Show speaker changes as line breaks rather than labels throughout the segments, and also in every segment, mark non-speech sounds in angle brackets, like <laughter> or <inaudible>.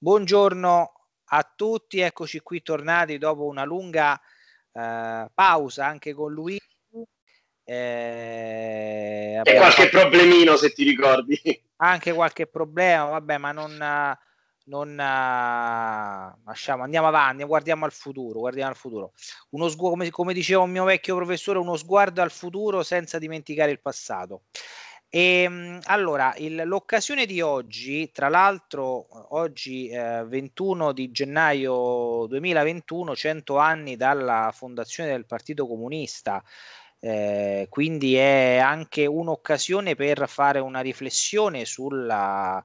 Buongiorno a tutti, eccoci qui tornati dopo una lunga eh, pausa anche con lui. Eh, e qualche fatto... problemino se ti ricordi. Anche qualche problema, vabbè, ma non, non lasciamo, andiamo avanti, guardiamo al futuro, guardiamo al futuro. Uno sgu- come, come diceva un mio vecchio professore, uno sguardo al futuro senza dimenticare il passato. E, ehm, allora, il, l'occasione di oggi, tra l'altro oggi eh, 21 di gennaio 2021, 100 anni dalla fondazione del Partito Comunista, eh, quindi è anche un'occasione per fare una riflessione sulla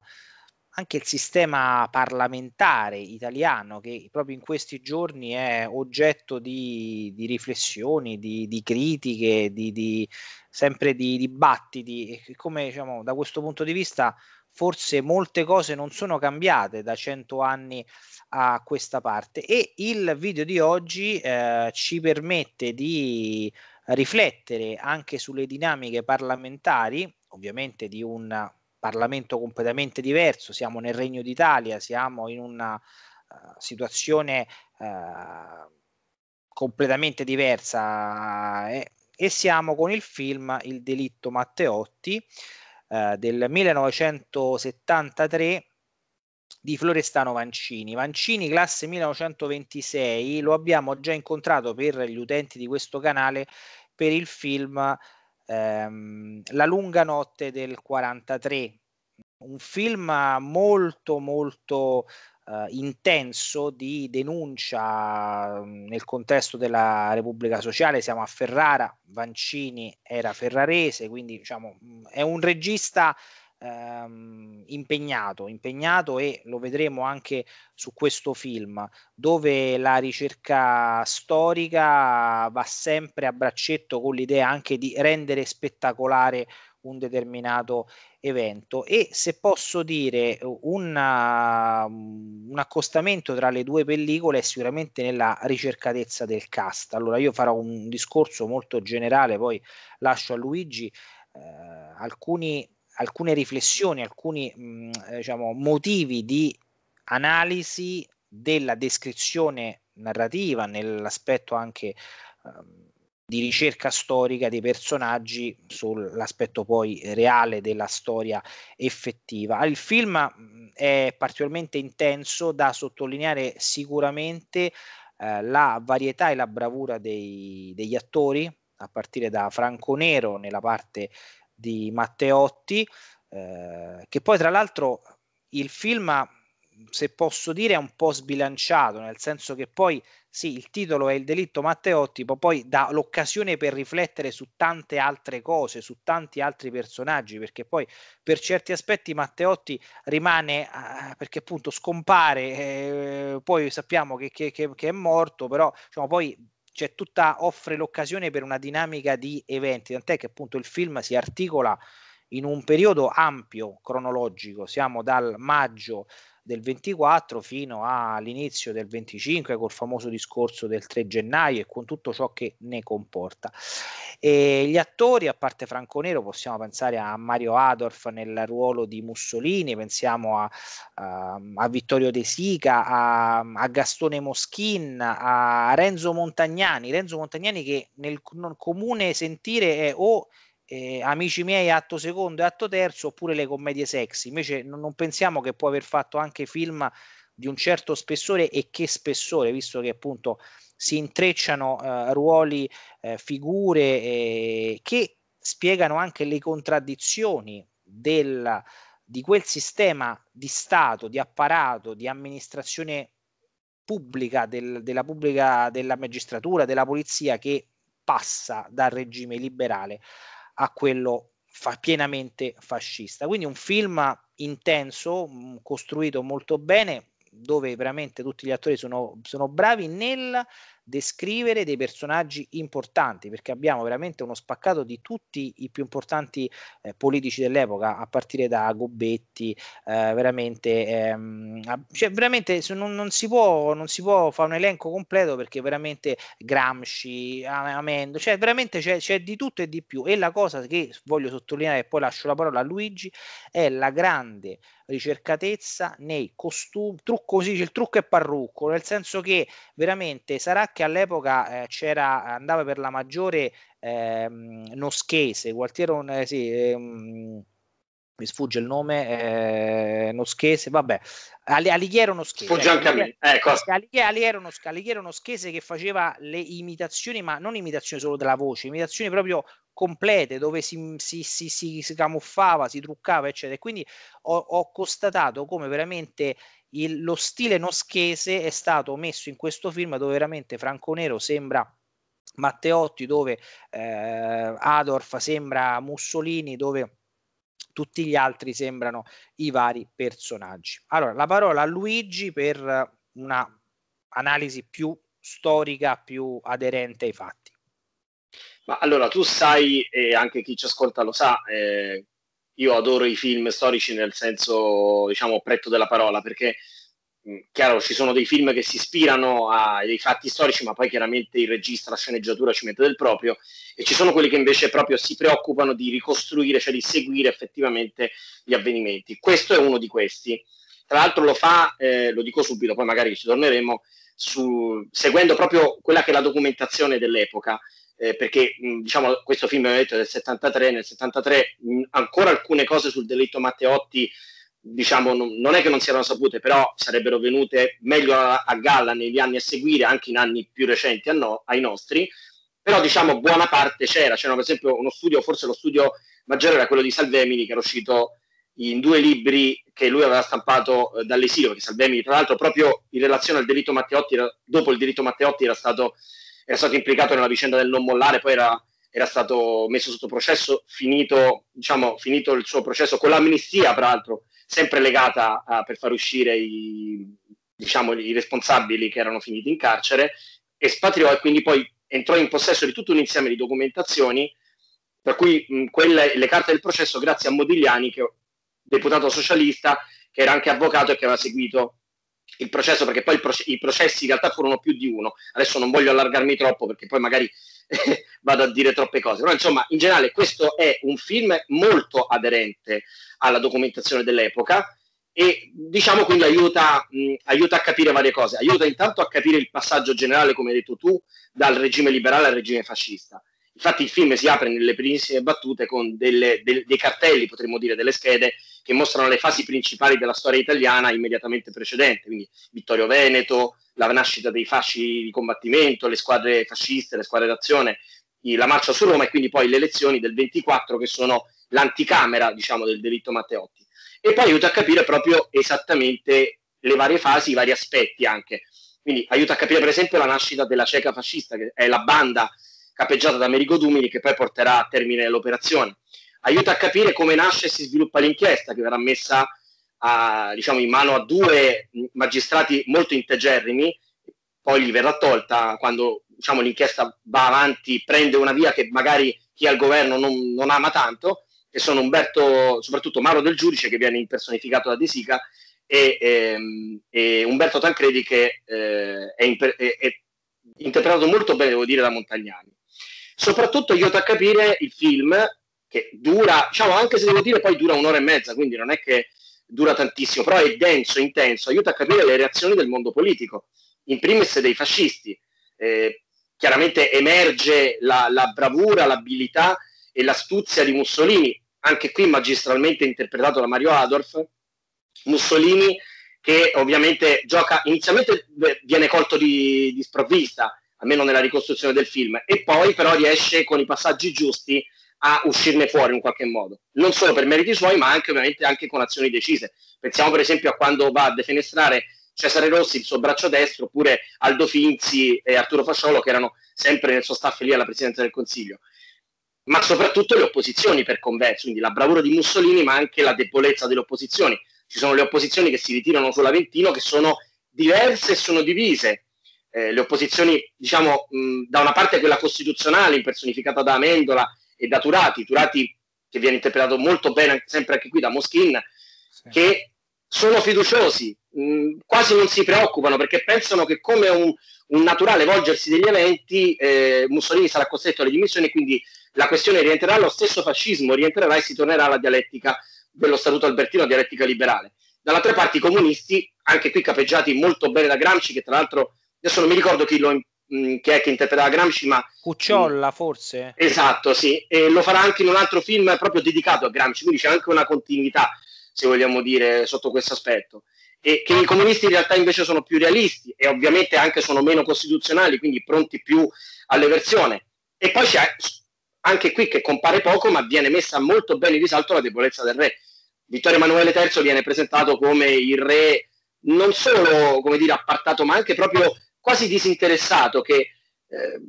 anche il sistema parlamentare italiano che proprio in questi giorni è oggetto di, di riflessioni, di, di critiche, di, sempre di dibattiti e come diciamo, da questo punto di vista forse molte cose non sono cambiate da cento anni a questa parte e il video di oggi eh, ci permette di riflettere anche sulle dinamiche parlamentari ovviamente di un Parlamento completamente diverso, siamo nel Regno d'Italia, siamo in una uh, situazione uh, completamente diversa eh, e siamo con il film Il delitto Matteotti uh, del 1973 di Florestano Vancini. Vancini, classe 1926, lo abbiamo già incontrato per gli utenti di questo canale per il film ehm, La lunga notte del 43, un film molto molto eh, intenso di denuncia mm, nel contesto della Repubblica Sociale, siamo a Ferrara, Vancini era ferrarese, quindi diciamo mm, è un regista ehm, impegnato, impegnato e lo vedremo anche su questo film, dove la ricerca storica va sempre a braccetto con l'idea anche di rendere spettacolare un determinato evento e se posso dire una, um, un accostamento tra le due pellicole è sicuramente nella ricercatezza del cast allora io farò un discorso molto generale poi lascio a Luigi eh, alcuni alcune riflessioni, alcuni mh, mm, eh, diciamo, motivi di analisi della descrizione narrativa, nell'aspetto anche uh, di ricerca storica dei personaggi sull'aspetto poi reale della storia effettiva. Ah, il film mm, è particolarmente intenso da sottolineare sicuramente eh, la varietà e la bravura dei, degli attori, a partire da Franco Nero nella parte di Matteotti, eh, che poi tra l'altro il film, se posso dire, è un po' sbilanciato, nel senso che poi sì, il titolo è Il delitto Matteotti, ma poi dà l'occasione per riflettere su tante altre cose, su tanti altri personaggi, perché poi per certi aspetti Matteotti rimane, eh, perché appunto scompare, eh, poi sappiamo che, che, che, è morto, però diciamo, poi cioè tutta offre l'occasione per una dinamica di eventi, tant'è che appunto il film si articola in un periodo ampio cronologico, siamo dal maggio del 24 fino all'inizio del 25 col famoso discorso del 3 gennaio e con tutto ciò che ne comporta. E gli attori, a parte Franco Nero, possiamo pensare a Mario Adorf nel ruolo di Mussolini, pensiamo a, a, a Vittorio De Sica, a, a, Gastone Moschin, a Renzo Montagnani, Renzo Montagnani che nel comune sentire è o eh, Amici miei atto secondo e atto terzo oppure le commedie sexy. Invece non, non pensiamo che può aver fatto anche film di un certo spessore e che spessore, visto che appunto si intrecciano eh, ruoli, eh, figure eh, che spiegano anche le contraddizioni del, di quel sistema di Stato, di apparato, di amministrazione pubblica, del, della pubblica, della magistratura, della polizia che passa dal regime liberale a quello fa- pienamente fascista. Quindi un film intenso, mm, costruito molto bene, dove veramente tutti gli attori sono, sono bravi nel descrivere dei personaggi importanti, perché abbiamo veramente uno spaccato di tutti i più importanti eh, politici dell'epoca, a partire da Gobetti, eh, veramente, ehm, cioè, veramente non, non, si può, non si può fare un elenco completo perché veramente Gramsci, Amendo, cioè veramente c'è, c'è di tutto e di più. E la cosa che voglio sottolineare, e poi lascio la parola a Luigi, è la grande ricercatezza nei costumi, trucco, sì, il trucco è parrucco, nel senso che veramente sarà che che all'epoca eh, c'era, andava per la maggiore ehm, Noschese, Gualtiero, eh, sì, ehm, mi sfugge il nome, eh, Noschese, vabbè, Alighiero Noschese. Sfugge ecco, anche a me, ecco. Alighiero, eh, Alighiero Noschese che faceva le imitazioni, ma non imitazioni solo della voce, imitazioni proprio complete, dove si, si, si, si camuffava, si truccava, eccetera. E quindi ho, ho constatato come veramente il, lo stile noschese è stato messo in questo film dove veramente Franco Nero sembra Matteotti, dove eh, Adolf sembra Mussolini, dove tutti gli altri sembrano i vari personaggi. Allora, la parola a Luigi per una analisi più storica, più aderente ai fatti.
Ma allora, tu sai, e anche chi ci ascolta lo sa, eh, io adoro i film storici nel senso, diciamo, pretto della parola, perché chiaro ci sono dei film che si ispirano ai fatti storici, ma poi chiaramente il regista, la sceneggiatura ci mette del proprio, e ci sono quelli che invece proprio si preoccupano di ricostruire, cioè di seguire effettivamente gli avvenimenti. Questo è uno di questi. Tra l'altro lo fa, eh, lo dico subito, poi magari ci torneremo, su, seguendo proprio quella che è la documentazione dell'epoca eh, perché mh, diciamo, questo film è del 73, nel 73 mh, ancora alcune cose sul delitto Matteotti diciamo, non, non, è che non si erano sapute, però sarebbero venute meglio a, a galla negli anni a seguire, anche in anni più recenti no, ai nostri, però diciamo buona parte c'era, c'era per esempio uno studio, forse lo studio maggiore era quello di Salvemini che era uscito in due libri che lui aveva stampato eh, dall'esilio, perché Salvemini tra l'altro proprio in relazione al delitto Matteotti, era, dopo il delitto Matteotti era stato era stato implicato nella vicenda del non mollare, poi era, era stato messo sotto processo, finito, diciamo, finito, il suo processo con l'amnistia, tra l'altro, sempre legata a, per far uscire i, diciamo, i responsabili che erano finiti in carcere, espatriò e quindi poi entrò in possesso di tutto un insieme di documentazioni, tra cui mh, quelle, le carte del processo grazie a Modigliani, che, deputato socialista, che era anche avvocato e che aveva seguito il processo, perché poi proce- i processi in realtà furono più di uno. Adesso non voglio allargarmi troppo perché poi magari <laughs> vado a dire troppe cose, però insomma, in generale questo è un film molto aderente alla documentazione dell'epoca e diciamo quindi aiuta, mh, aiuta a capire varie cose, aiuta intanto a capire il passaggio generale, come hai detto tu, dal regime liberale al regime fascista. Infatti il film si apre nelle primissime battute con delle, de- dei cartelli, potremmo dire, delle schede che mostrano le fasi principali della storia italiana immediatamente precedente, quindi Vittorio Veneto, la nascita dei fasci di combattimento, le squadre fasciste, le squadre d'azione, la marcia su Roma e quindi poi le elezioni del 24 che sono l'anticamera diciamo, del delitto Matteotti. E poi aiuta a capire proprio esattamente le varie fasi, i vari aspetti anche. Quindi aiuta a capire per esempio la nascita della cieca fascista, che è la banda capeggiata da Merigo Dumini che poi porterà a termine l'operazione aiuta a capire come nasce e si sviluppa l'inchiesta che verrà messa a, diciamo, in mano a due magistrati molto integerrimi, poi gli verrà tolta quando diciamo, l'inchiesta va avanti, prende una via che magari chi al governo non, non, ama tanto, che sono Umberto, soprattutto Mauro del Giudice che viene impersonificato da De Sica e, e, ehm, e Umberto Tancredi che eh, è, imper- è, è, interpretato molto bene, devo dire, da Montagnani. Soprattutto aiuta a capire il film che dura, diciamo, anche se devo dire poi dura un'ora e mezza, quindi non è che dura tantissimo, però è denso, intenso, aiuta a capire le reazioni del mondo politico, in primis dei fascisti. Eh, chiaramente emerge la, la bravura, l'abilità e l'astuzia di Mussolini, anche qui magistralmente interpretato da Mario Adolf, Mussolini che ovviamente gioca, inizialmente viene colto di, di sprovvista, almeno nella ricostruzione del film, e poi però riesce con i passaggi giusti a uscirne fuori in qualche modo, non solo per meriti suoi, ma anche ovviamente anche con azioni decise. Pensiamo per esempio a quando va a defenestrare Cesare Rossi, il suo braccio destro, oppure Aldo Finzi e Arturo Fasciolo, che erano sempre nel suo staff lì alla presidenza del Consiglio. Ma soprattutto le opposizioni per converso, quindi la bravura di Mussolini, ma anche la debolezza delle opposizioni. Ci sono le opposizioni che si ritirano sull'Aventino, che sono diverse e sono divise. Eh, le opposizioni, diciamo, mh, da una parte quella costituzionale, impersonificata da Amendola, e da Turati, Turati che viene interpretato molto bene sempre anche qui da Moschin, sì. che sono fiduciosi, mh, mm, quasi non si preoccupano perché pensano che come un, un naturale volgersi degli eventi eh, Mussolini sarà costretto alle dimissioni e quindi la questione rientrerà allo stesso fascismo, rientrerà e si tornerà alla dialettica dello Statuto Albertino, dialettica liberale. Dall'altra parte i comunisti, anche qui capeggiati molto bene da Gramsci, che tra l'altro adesso non mi ricordo chi lo mh, mm, chi è che interpreterà Gramsci, ma...
Cucciolla, mh, forse? Mm,
esatto, sì, e lo farà anche in un altro film proprio dedicato a Gramsci, quindi c'è anche una continuità, se vogliamo dire, sotto questo aspetto. E che i comunisti in realtà invece sono più realisti e ovviamente anche sono meno costituzionali, quindi pronti più all'eversione. E poi c'è anche qui che compare poco, ma viene messa molto bene in risalto la debolezza del re. Vittorio Emanuele III viene presentato come il re non solo come dire, appartato, ma anche proprio quasi disinteressato che eh,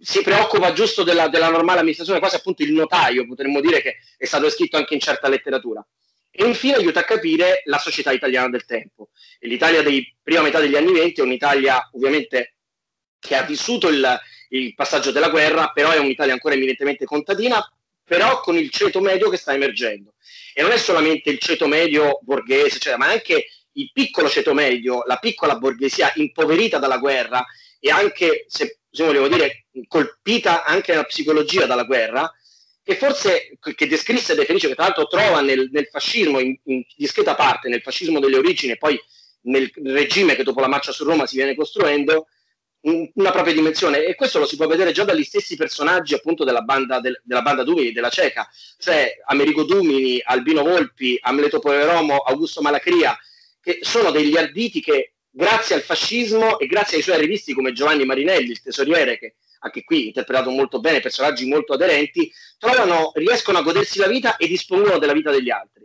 si preoccupa giusto della, della, normale amministrazione, quasi appunto il notaio, potremmo dire che è stato scritto anche in certa letteratura. E infine aiuta a capire la società italiana del tempo. E L'Italia della prima metà degli anni venti è un'Italia ovviamente che ha vissuto il, il passaggio della guerra, però è un'Italia ancora eminentemente contadina, però con il ceto medio che sta emergendo. E non è solamente il ceto medio borghese, cioè, ma anche il piccolo ceto medio, la piccola borghesia impoverita dalla guerra e anche, se, se volevo dire, colpita anche nella psicologia dalla guerra, che forse che descrisse e definisce, che tra l'altro trova nel, nel fascismo in, in, discreta parte, nel fascismo delle origini e poi nel regime che dopo la marcia su Roma si viene costruendo, una propria dimensione. E questo lo si può vedere già dagli stessi personaggi appunto della banda, del, della banda Dumini, della Ceca, cioè Amerigo Dumini, Albino Volpi, Amleto Poveromo, Augusto Malacria, che sono degli arditi che grazie al fascismo e grazie ai suoi arrivisti come Giovanni Marinelli, il tesoriere, che anche qui interpretato molto bene, personaggi molto aderenti, trovano, riescono a godersi la vita e dispongono della vita degli altri,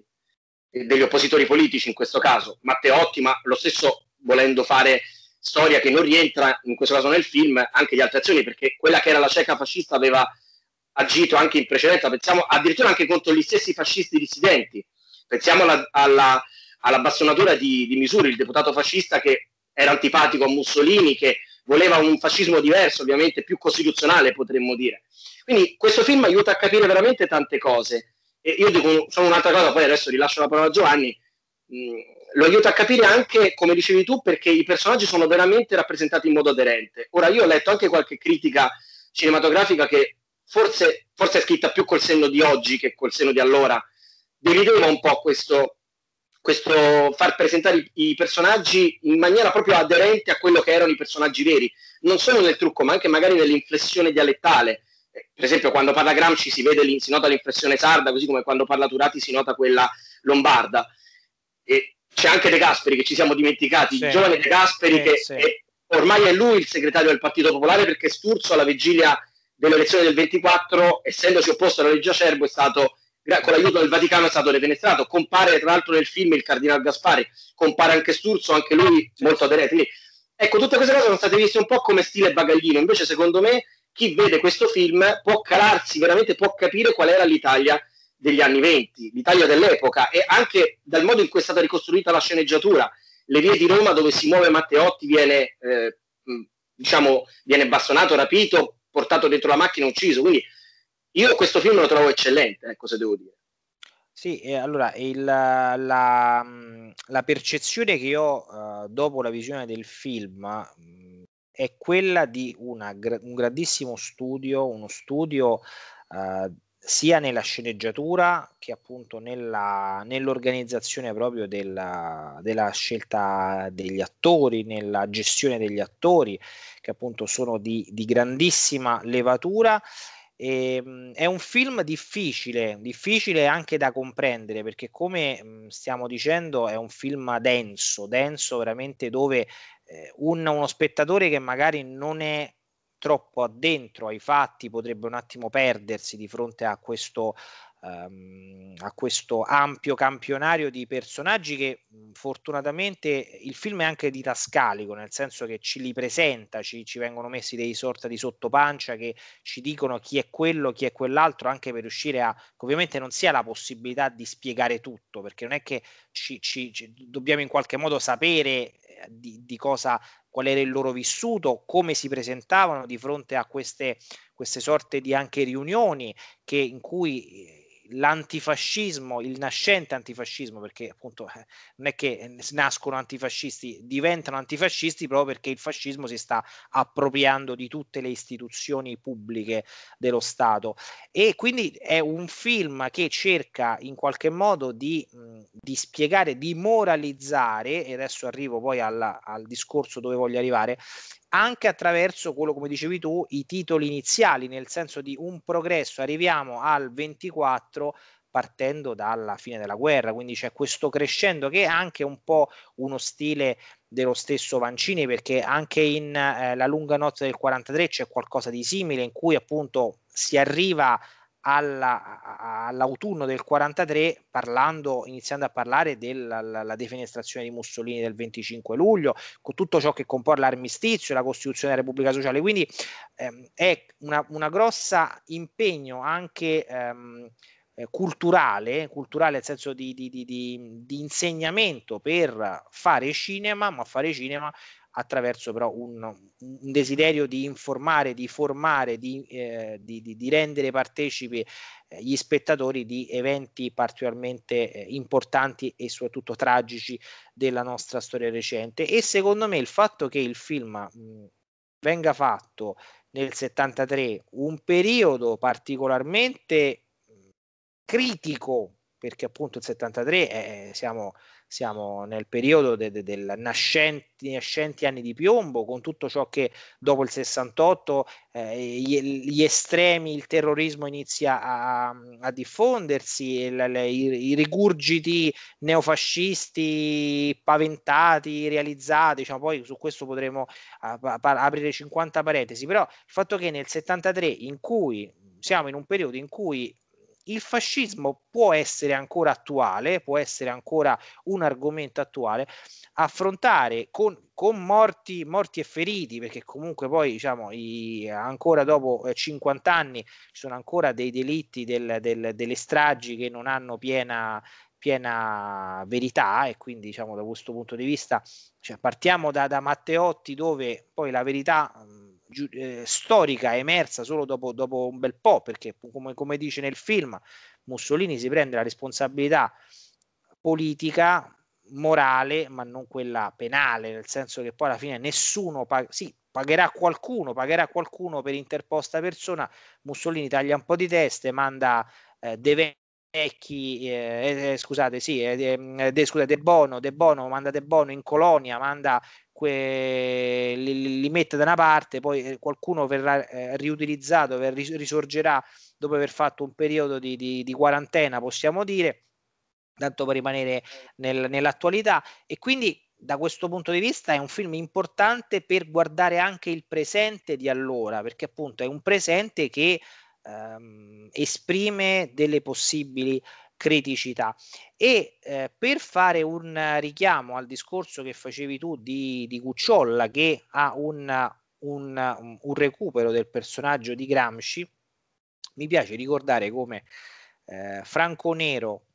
degli oppositori politici in questo caso, Matteotti, ma lo stesso volendo fare storia che non rientra in questo caso nel film, anche di altre azioni, perché quella che era la cieca fascista aveva agito anche in precedenza, pensiamo addirittura anche contro gli stessi fascisti dissidenti, pensiamo alla, alla alla bassonatura di, di Misuri, il deputato fascista che era antipatico a Mussolini, che voleva un fascismo diverso, ovviamente più costituzionale potremmo dire. Quindi questo film aiuta a capire veramente tante cose. E io dico solo un'altra cosa, poi adesso rilascio la parola a Giovanni. Mm, lo aiuta a capire anche, come dicevi tu, perché i personaggi sono veramente rappresentati in modo aderente. Ora, io ho letto anche qualche critica cinematografica che forse, forse è scritta più col senno di oggi che col senno di allora. divideva un po' questo, questo far presentare i, i, personaggi in maniera proprio aderente a quello che erano i personaggi veri, non solo nel trucco, ma anche magari nell'inflessione dialettale. Eh, per esempio, quando parla Gramsci si, vede, si nota l'inflessione sarda, così come quando parla Turati si nota quella lombarda. E c'è anche De Gasperi che ci siamo dimenticati, sì, il giovane De Gasperi sì, che sì. È, ormai è lui il segretario del Partito Popolare perché Sturzo alla vigilia dell'elezione del 24, essendosi opposto alla legge Acerbo, è stato con l'aiuto del Vaticano è stato defenestrato. Compare tra l'altro nel film il cardinale Gaspari, compare anche Sturzo, anche lui molto aderente. Quindi, ecco, tutte queste cose sono state viste un po' come stile bagaglino. Invece, secondo me, chi vede questo film può calarsi veramente, può capire qual era l'Italia degli anni venti, l'Italia dell'epoca e anche dal modo in cui è stata ricostruita la sceneggiatura. Le vie di Roma dove si muove Matteotti viene, eh, diciamo, viene bastonato, rapito, portato dentro la macchina, ucciso. Quindi io questo film lo trovo eccellente, ecco se devo dire.
Sì, eh, allora il, la, la, percezione che ho eh, dopo la visione del film mh, è quella di una, un grandissimo studio, uno studio eh, sia nella sceneggiatura che appunto nella, nell'organizzazione proprio della, della, scelta degli attori, nella gestione degli attori, che appunto sono di, di grandissima levatura e, ehm, è un film difficile, difficile anche da comprendere perché come mhmm, stiamo dicendo è un film denso, denso veramente dove eh, un, uno spettatore che magari non è troppo addentro ai fatti potrebbe un attimo perdersi di fronte a questo Ehm, a questo ampio campionario di personaggi che mhmm, fortunatamente il film è anche di tascalico nel senso che ci li presenta, ci, ci vengono messi dei sorta di sottopancia che ci dicono chi è quello, chi è quell'altro, anche per riuscire a, ovviamente non si ha la possibilità di spiegare tutto, perché non è che ci, ci, ci dobbiamo in qualche modo sapere eh, di, di cosa qual era il loro vissuto, come si presentavano di fronte a queste, queste sorte di anche riunioni che, in cui eh, l'antifascismo, il nascente antifascismo, perché appunto eh, non è che nascono antifascisti, diventano antifascisti proprio perché il fascismo si sta appropriando di tutte le istituzioni pubbliche dello Stato. E quindi è un film che cerca in qualche modo di, mh, di spiegare, di moralizzare, e adesso arrivo poi alla, al discorso dove voglio arrivare, anche attraverso quello come dicevi tu, i titoli iniziali, nel senso di un progresso, arriviamo al 24 partendo dalla fine della guerra, quindi c'è questo crescendo che è anche un po' uno stile dello stesso Vancini perché anche in eh, La lunga notte del 43 c'è qualcosa di simile in cui appunto si arriva alla, all'autunno del 43 parlando, iniziando a parlare della defenestrazione di Mussolini del 25 luglio, con tutto ciò che comporta l'armistizio e la Costituzione della Repubblica Sociale. Quindi ehm, è una, una, grossa impegno anche ehm, eh, culturale, culturale nel senso di, di, di, di, insegnamento per fare cinema, ma fare cinema attraverso però un,
un
desiderio di informare, di formare, di, eh, di, di, di rendere partecipi eh, gli spettatori di eventi particolarmente eh, importanti e soprattutto tragici della nostra storia recente. E secondo me il fatto che il film mh, venga fatto nel 73, un periodo particolarmente critico, perché appunto il 73 è, siamo siamo nel periodo dei de, de nascenti, nascenti, anni di piombo, con tutto ciò che dopo il 68 eh, gli, gli, estremi, il terrorismo inizia a, a diffondersi, il, le, i, i, rigurgiti neofascisti paventati, realizzati, diciamo, poi su questo potremo ap- aprire 50 parentesi, però il fatto che nel 73 in cui siamo in un periodo in cui il fascismo può essere ancora attuale, può essere ancora un argomento attuale, affrontare con, con morti, morti, e feriti, perché comunque poi diciamo, i, ancora dopo 50 eh, anni ci sono ancora dei delitti del, del, delle stragi che non hanno piena, piena verità e quindi diciamo da questo punto di vista cioè, partiamo da, da Matteotti dove poi la verità... Mh, eh, storica emersa solo dopo, dopo, un bel po', perché come, come dice nel film, Mussolini si prende la responsabilità politica, morale, ma non quella penale, nel senso che poi alla fine nessuno paga, sì, pagherà qualcuno, pagherà qualcuno per interposta persona, Mussolini taglia un po' di teste, manda eh, De Vecchi, eh, eh, eh, scusate, sì, eh, de, scusate, De Bono, De Bono manda De Bono in colonia, manda que, li, li, mette da una parte, poi eh, qualcuno verrà eh, riutilizzato, ver, risorgerà dopo aver fatto un periodo di, di, di quarantena, possiamo dire, tanto per rimanere nel, nell'attualità. E quindi da questo punto di vista è un film importante per guardare anche il presente di allora, perché appunto è un presente che ehm, esprime delle possibili criticità. E eh, per fare un richiamo al discorso che facevi tu di, di Cucciolla, che ha un, un, un, recupero del personaggio di Gramsci, mi piace ricordare come eh, Franco Nero,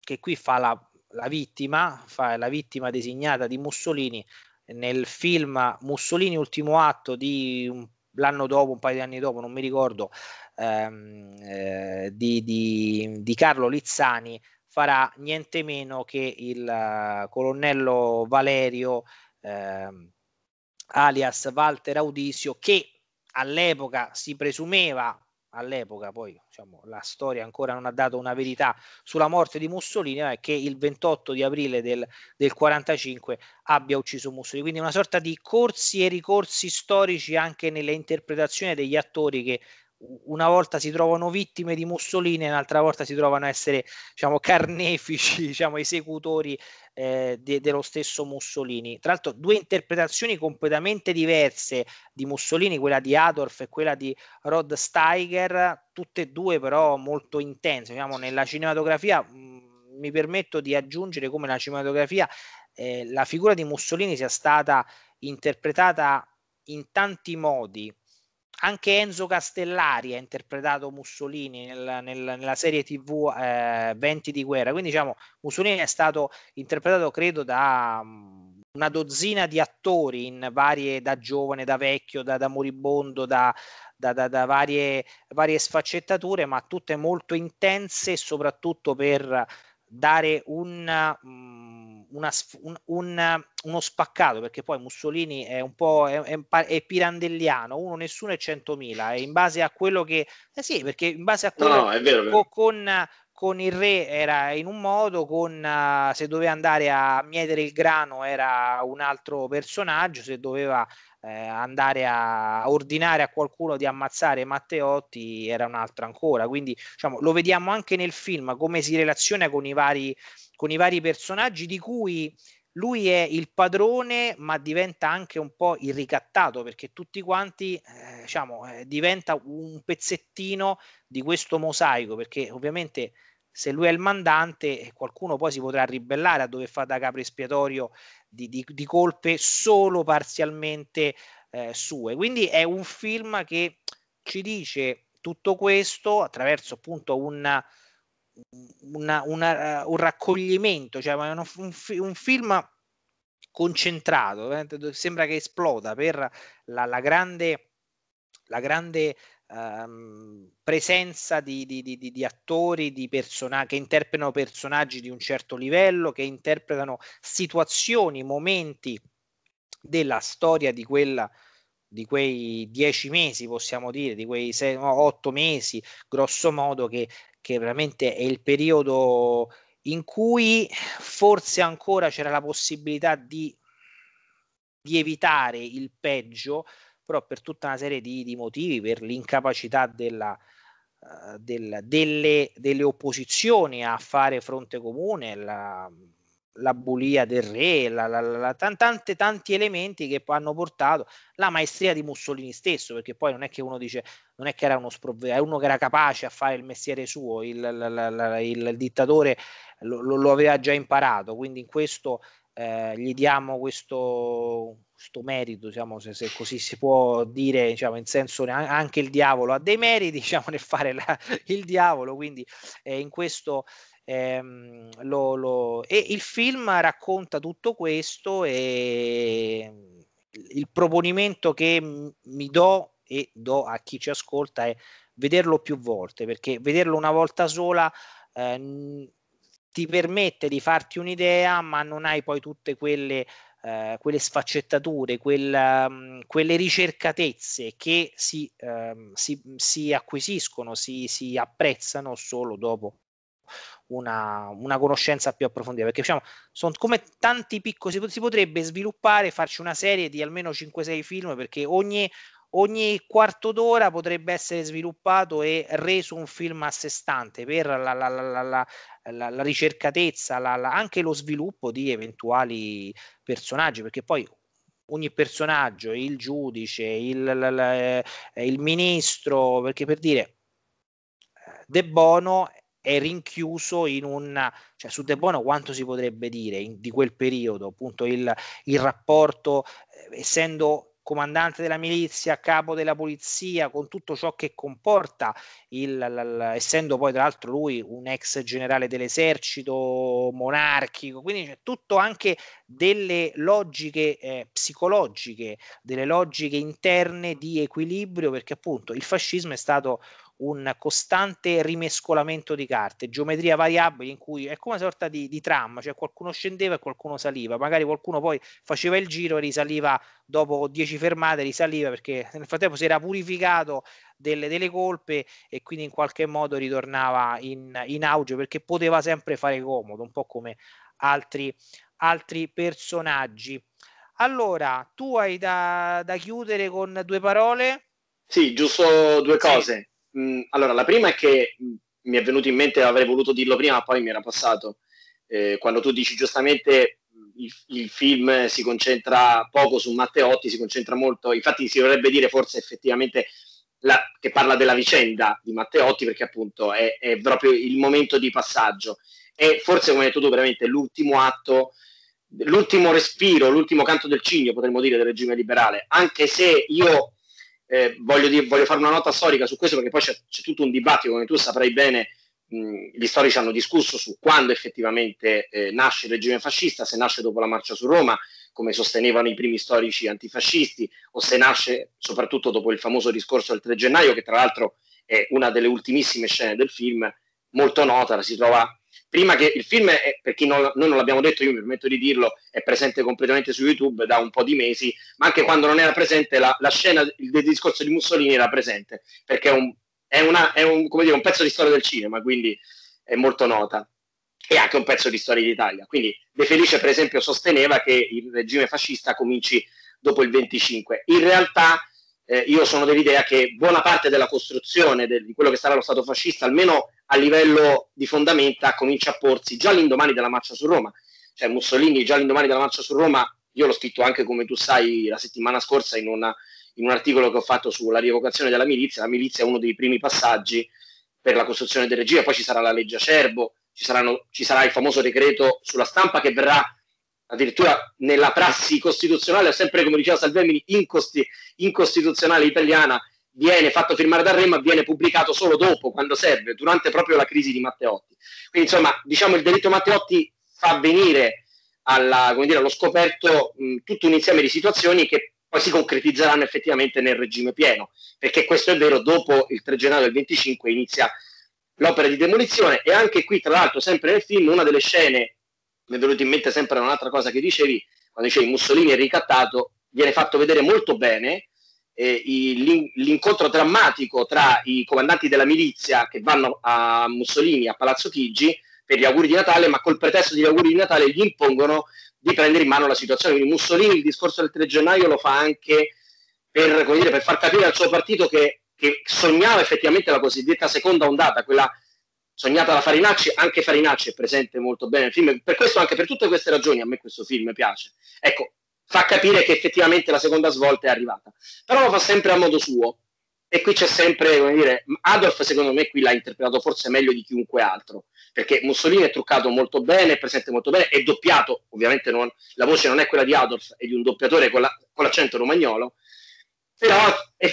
che qui fa la, la vittima, fa la vittima designata di Mussolini, nel film Mussolini ultimo atto di un l'anno dopo, un paio di anni dopo, non mi ricordo, ehm, eh, di, di, di, Carlo Lizzani farà niente meno che il eh, colonnello Valerio ehm, alias Walter Audisio che all'epoca si presumeva all'epoca poi diciamo, la storia ancora non ha dato una verità sulla morte di Mussolini, è che il 28 di aprile del, del 45 abbia ucciso Mussolini. Quindi una sorta di corsi e ricorsi storici anche nelle interpretazioni degli attori che una volta si trovano vittime di Mussolini e un'altra volta si trovano a essere diciamo, carnefici, <laughs> diciamo, esecutori eh, de- dello stesso Mussolini. Tra l'altro due interpretazioni completamente diverse di Mussolini, quella di Adolf e quella di Rod Steiger, tutte e due però molto intense. Diciamo, nella cinematografia mh, mi permetto di aggiungere come la cinematografia eh, la figura di Mussolini sia stata interpretata in tanti modi anche Enzo Castellari ha interpretato Mussolini nel, nel, nella serie TV eh, 20 di guerra. Quindi diciamo Mussolini è stato interpretato credo da mm, una dozzina di attori in varie da giovane, da vecchio, da, da moribondo, da, da, da varie, varie, sfaccettature, ma tutte molto intense soprattutto per dare un mh, mm, una, un, un, uno spaccato, perché poi Mussolini è un po' è, è, è pirandelliano, uno nessuno è 100.000, e in base a quello che... Eh sì, perché in base a quello no, vero, con, con, con, il re era in un modo, con eh, se doveva andare a mietere il grano era un altro personaggio, se doveva eh, andare a ordinare a qualcuno di ammazzare Matteotti era un altro ancora. Quindi diciamo, lo vediamo anche nel film come si relaziona con i vari con i vari personaggi di cui lui è il padrone, ma diventa anche un po' il ricattato perché tutti quanti, eh, diciamo, eh, diventa un pezzettino di questo mosaico perché ovviamente se lui è il mandante, qualcuno poi si potrà ribellare a dover fare da capo espiatorio di, di, di, colpe solo parzialmente eh, sue. Quindi è un film che ci dice tutto questo attraverso appunto una una, una, eh, un raccoglimento, cioè un, un, un film concentrato, eh, sembra che esploda per la, la grande, la grande ehm, presenza di, di, di, di attori di persona- che interpretano personaggi di un certo livello, che interpretano situazioni, momenti della storia di quella di quei dieci mesi, possiamo dire, di quei sei, no, otto mesi, grosso modo, che che veramente è il periodo in cui forse ancora c'era la possibilità di, di evitare il peggio, però per tutta una serie di, di motivi, per l'incapacità della, uh, del, delle, delle, opposizioni a fare fronte comune, la, la bulia del re, la, la, la, tante, tanti elementi che hanno portato la maestria di Mussolini stesso, perché poi non è che uno dice, non è che era uno sprovveduto, è uno che era capace a fare il mestiere suo, il, il, il dittatore lo, lo, aveva già imparato, quindi in questo eh, gli diamo questo, questo merito, diciamo, se, se, così si può dire, diciamo, in senso anche il diavolo ha dei meriti <laughs> diciamo, nel fare la, il diavolo, quindi eh, in questo... Ehm, lo, lo... E il film racconta tutto questo e mm, il proponimento che mi do e do a chi ci ascolta è vederlo più volte perché vederlo una volta sola eh, ti permette di farti un'idea ma non hai poi tutte quelle, eh, quelle sfaccettature, quella, mh, mm, quelle ricercatezze che si, eh, si, si acquisiscono, si, si apprezzano solo dopo una, una, conoscenza più approfondita, perché diciamo, sono come tanti piccoli, si, potrebbe sviluppare, farci una serie di almeno 5-6 film, perché ogni, ogni quarto d'ora potrebbe essere sviluppato e reso un film a sé stante per la, la, la, la ricercatezza, anche lo sviluppo di eventuali personaggi, perché poi ogni personaggio, il giudice, il, eh, il ministro, perché per dire eh, De Bono è rinchiuso in un cioè su De Bono quanto si potrebbe dire in, di quel periodo appunto il, il rapporto eh, essendo comandante della milizia, capo della polizia, con tutto ciò che comporta, il, l, l, essendo poi tra l'altro lui un ex generale dell'esercito monarchico, quindi c'è tutto anche delle logiche eh, psicologiche, delle logiche interne di equilibrio, perché appunto il fascismo è stato un costante rimescolamento di carte, geometria variabile in cui è come una sorta di, di tram, cioè qualcuno scendeva e qualcuno saliva, magari qualcuno poi faceva il giro e risaliva dopo dieci fermate, risaliva perché <laughs> nel frattempo si era purificato delle, delle colpe e quindi in qualche modo ritornava in, in auge perché poteva sempre fare comodo, un po' come altri, altri personaggi. Allora, tu hai da, da chiudere con due parole?
Sì, giusto due cose. Sì mh, mm, allora, la prima è che mh, mm, mi è venuto in mente, avrei voluto dirlo prima, ma poi mi era passato, eh, quando tu dici giustamente mm, il, il, film si concentra poco su Matteotti, si concentra molto, infatti si dovrebbe dire forse effettivamente la, che parla della vicenda di Matteotti, perché appunto è, è proprio il momento di passaggio. E forse, come hai detto tu, veramente l'ultimo atto l'ultimo respiro, l'ultimo canto del cigno, potremmo dire, del regime liberale, anche se io eh, voglio, dire, voglio, fare una nota storica su questo perché poi c'è, c'è tutto un dibattito, come tu saprai bene, mh, gli storici hanno discusso su quando effettivamente eh, nasce il regime fascista, se nasce dopo la marcia su Roma, come sostenevano i primi storici antifascisti, o se nasce soprattutto dopo il famoso discorso del 3 gennaio, che tra l'altro è una delle ultimissime scene del film, molto nota, si trova prima che il film, è, per chi non, noi non l'abbiamo detto, io mi permetto di dirlo, è presente completamente su YouTube da un po' di mesi, ma anche quando non era presente la, la scena il discorso di Mussolini era presente, perché è, un, è, una, è un, dire, un, pezzo di storia del cinema, quindi è molto nota, e anche un pezzo di storia d'Italia. Quindi De Felice, per esempio, sosteneva che il regime fascista cominci dopo il 25. In realtà... Eh, io sono dell'idea che buona parte della costruzione del, di quello che sarà lo Stato fascista, almeno a livello di fondamenta comincia a porsi già l'indomani della marcia su Roma. Cioè Mussolini già l'indomani della marcia su Roma, io l'ho scritto anche come tu sai la settimana scorsa in, una, in un articolo che ho fatto sulla rievocazione della milizia, la milizia è uno dei primi passaggi per la costruzione del regime, poi ci sarà la legge Acerbo, ci, saranno, ci sarà il famoso decreto sulla stampa che verrà addirittura nella prassi costituzionale, sempre come diceva Salvemini, incosti, incostituzionale italiana, viene fatto firmare dal Re ma viene pubblicato solo dopo, quando serve, durante proprio la crisi di Matteotti. Quindi insomma, diciamo il delitto Matteotti fa venire alla, dire, allo scoperto mh, tutto un insieme di situazioni che poi si concretizzeranno effettivamente nel regime pieno, perché questo è vero, dopo il 3 gennaio del 25 inizia l'opera di demolizione e anche qui tra l'altro sempre nel film una delle scene, mi è venuta in mente sempre un'altra cosa che dicevi, quando dicevi Mussolini è ricattato, viene fatto vedere molto bene eh, i, l'incontro drammatico tra i comandanti della milizia che vanno a Mussolini a Palazzo Chigi per gli auguri di Natale, ma col pretesto degli auguri di Natale gli impongono di prendere in mano la situazione. Quindi Mussolini il discorso del 3 gennaio lo fa anche per, come dire, per far capire al suo partito che, che sognava effettivamente la cosiddetta seconda ondata, quella sognata da Farinacci, anche Farinacci è presente molto bene nel film, per questo anche per tutte queste ragioni a me questo film piace. Ecco, fa capire che effettivamente la seconda svolta è arrivata. Però lo fa sempre a modo suo. E qui c'è sempre, come dire, Adolf secondo me qui l'ha interpretato forse meglio di chiunque altro, perché Mussolini è truccato molto bene, è presente molto bene, è doppiato, ovviamente non, la voce non è quella di Adolf, è di un doppiatore con, la, con l'accento romagnolo, però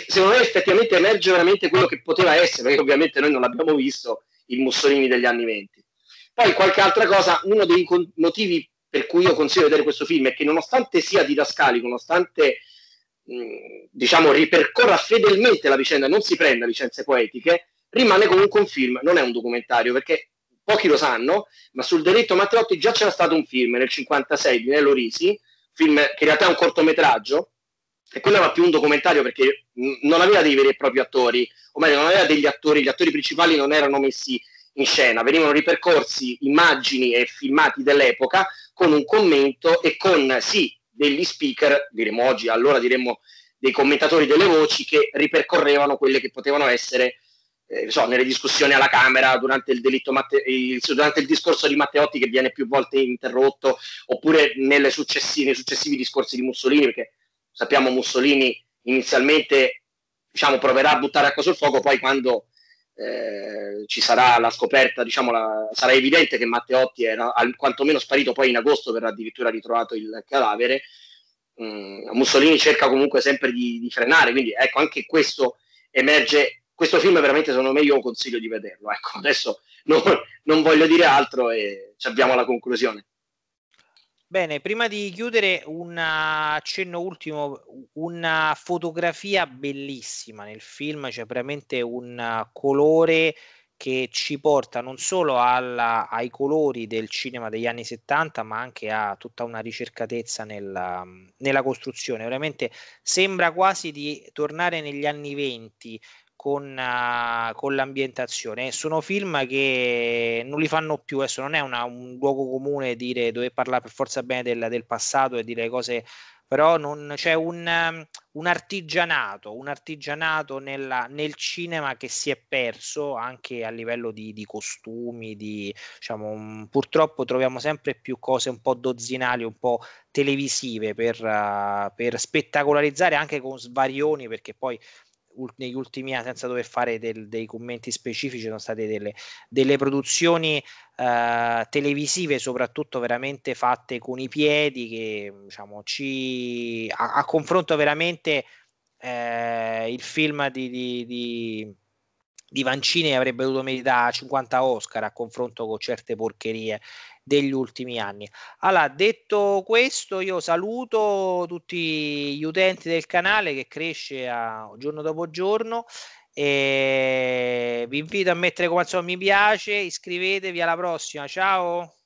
secondo me effettivamente emerge veramente quello che poteva essere, perché ovviamente noi non l'abbiamo visto il Mussolini degli anni venti. Poi qualche altra cosa, uno dei motivi per cui io consiglio di vedere questo film è che nonostante sia didascalico, nonostante mh, diciamo ripercorra fedelmente la vicenda, non si prenda licenze poetiche, rimane comunque un film, non è un documentario, perché pochi lo sanno, ma sul delitto Matteotti già c'era stato un film nel 56 di Nello Risi, film che in realtà è un cortometraggio, e quello era più un documentario perché non aveva dei veri e propri attori, o meglio, non aveva degli attori, gli attori principali non erano messi in scena, venivano ripercorsi immagini e filmati dell'epoca con un commento e con sì degli speaker, diremmo oggi, allora diremmo dei commentatori delle voci che ripercorrevano quelle che potevano essere eh, so, nelle discussioni alla Camera durante il, delitto Matte- il, durante il, discorso di Matteotti che viene più volte interrotto oppure nelle nei successivi discorsi di Mussolini perché sappiamo Mussolini inizialmente diciamo, proverà a buttare acqua sul fuoco poi quando eh, ci sarà la scoperta, diciamo, la, sarà evidente che Matteotti era al, quantomeno sparito poi in agosto, verrà addirittura ritrovato il cadavere. Mm, Mussolini cerca comunque sempre di, di, frenare, quindi ecco, anche questo emerge. Questo film veramente secondo me io consiglio di vederlo. Ecco, adesso non, non voglio dire altro e abbiamo la conclusione.
Bene, prima di chiudere un accenno ultimo, una fotografia bellissima nel film, c'è cioè veramente un colore che ci porta non solo alla, ai colori del cinema degli anni 70, ma anche a tutta una ricercatezza nella, nella costruzione. Veramente sembra quasi di tornare negli anni 20, con, uh, con l'ambientazione. Sono film che non li fanno più, adesso non è una, un luogo comune dire dover parlare per forza bene del, del passato e dire cose però non, c'è un, um, un, artigianato, un artigianato nella, nel cinema che si è perso anche a livello di, di costumi, di, diciamo, mm, purtroppo troviamo sempre più cose un po' dozzinali, un po' televisive per, uh, per spettacolarizzare anche con svarioni, perché poi negli ultimi anni, senza dover fare del, dei commenti specifici, sono state delle, delle produzioni eh, televisive, soprattutto veramente fatte con i piedi, che diciamo, ci, a, a confronto veramente eh, il film di, di, di di Vancini avrebbe dovuto meritare 50 Oscar a confronto con certe porcherie degli ultimi anni. Allora, detto questo, io saluto tutti gli utenti del canale che cresce a, giorno dopo giorno. E vi invito a mettere qua insomma mi piace, iscrivetevi alla prossima, ciao!